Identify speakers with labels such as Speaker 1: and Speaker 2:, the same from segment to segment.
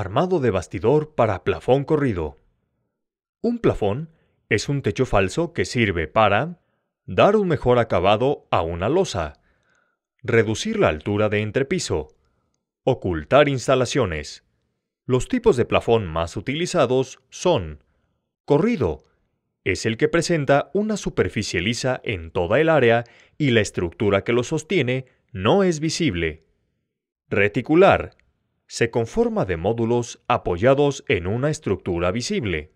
Speaker 1: armado de bastidor para plafón corrido. Un plafón es un techo falso que sirve para dar un mejor acabado a una losa, reducir la altura de entrepiso, ocultar instalaciones. Los tipos de plafón más utilizados son corrido, es el que presenta una superficie lisa en toda el área y la estructura que lo sostiene no es visible. Reticular se conforma de módulos apoyados en una estructura visible.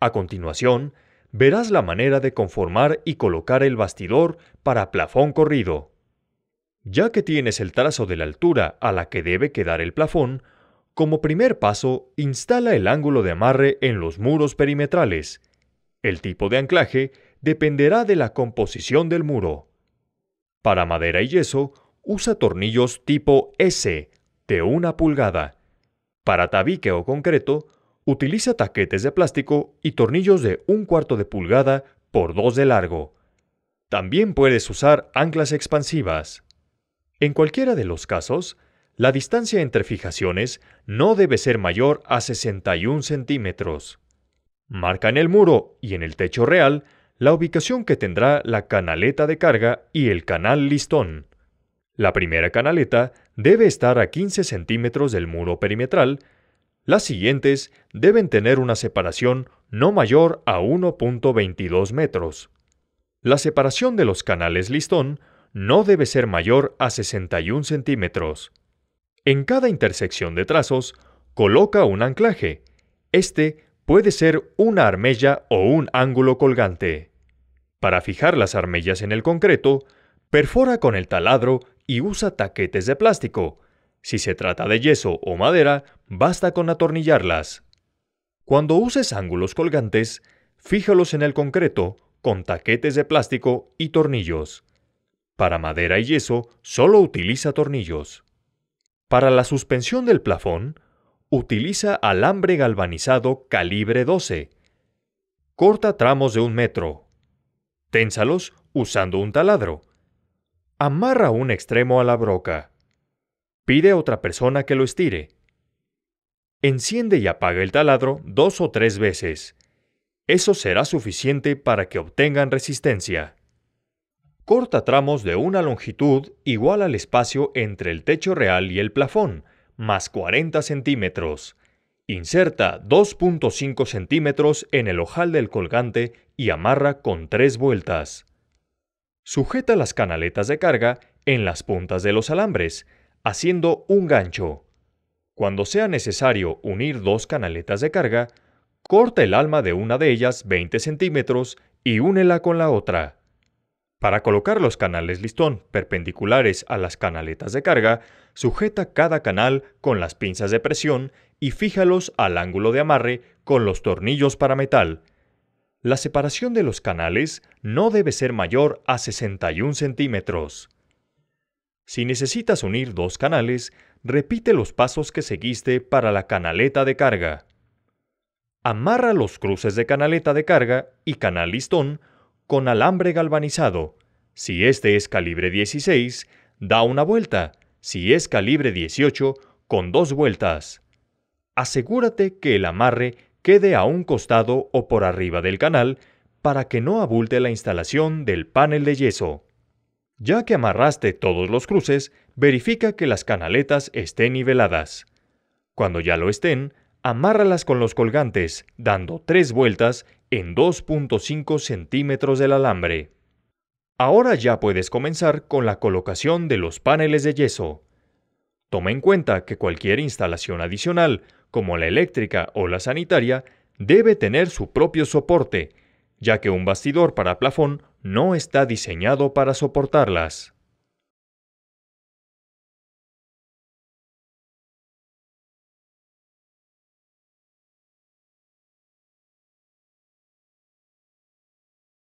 Speaker 1: A continuación, verás la manera de conformar y colocar el bastidor para plafón corrido. Ya que tienes el trazo de la altura a la que debe quedar el plafón, como primer paso, instala el ángulo de amarre en los muros perimetrales. El tipo de anclaje dependerá de la composición del muro. Para madera y yeso, usa tornillos tipo S de una pulgada. Para tabique o concreto, utiliza taquetes de plástico y tornillos de un cuarto de pulgada por dos de largo. También puedes usar anclas expansivas. En cualquiera de los casos, la distancia entre fijaciones no debe ser mayor a 61 centímetros. Marca en el muro y en el techo real la ubicación que tendrá la canaleta de carga y el canal listón. La primera canaleta debe estar a 15 centímetros del muro perimetral, las siguientes deben tener una separación no mayor a 1.22 metros. La separación de los canales listón no debe ser mayor a 61 centímetros. En cada intersección de trazos, coloca un anclaje. Este puede ser una armella o un ángulo colgante. Para fijar las armellas en el concreto, perfora con el taladro y usa taquetes de plástico. Si se trata de yeso o madera, basta con atornillarlas. Cuando uses ángulos colgantes, fíjalos en el concreto con taquetes de plástico y tornillos. Para madera y yeso, solo utiliza tornillos. Para la suspensión del plafón, utiliza alambre galvanizado calibre 12. Corta tramos de un metro. Ténsalos usando un taladro. Amarra un extremo a la broca. Pide a otra persona que lo estire. Enciende y apaga el taladro dos o tres veces. Eso será suficiente para que obtengan resistencia. Corta tramos de una longitud igual al espacio entre el techo real y el plafón, más 40 centímetros. Inserta 2.5 centímetros en el ojal del colgante y amarra con tres vueltas. Sujeta las canaletas de carga en las puntas de los alambres, haciendo un gancho. Cuando sea necesario unir dos canaletas de carga, corta el alma de una de ellas 20 centímetros y únela con la otra. Para colocar los canales listón perpendiculares a las canaletas de carga, sujeta cada canal con las pinzas de presión y fíjalos al ángulo de amarre con los tornillos para metal, la separación de los canales no debe ser mayor a 61 centímetros. Si necesitas unir dos canales, repite los pasos que seguiste para la canaleta de carga. Amarra los cruces de canaleta de carga y canal listón con alambre galvanizado. Si este es calibre 16, da una vuelta. Si es calibre 18, con dos vueltas. Asegúrate que el amarre quede a un costado o por arriba del canal para que no abulte la instalación del panel de yeso. Ya que amarraste todos los cruces, verifica que las canaletas estén niveladas. Cuando ya lo estén, amárralas con los colgantes, dando tres vueltas en 2.5 centímetros del alambre. Ahora ya puedes comenzar con la colocación de los paneles de yeso. Toma en cuenta que cualquier instalación adicional como la eléctrica o la sanitaria, debe tener su propio soporte, ya que un bastidor para plafón no está diseñado para soportarlas.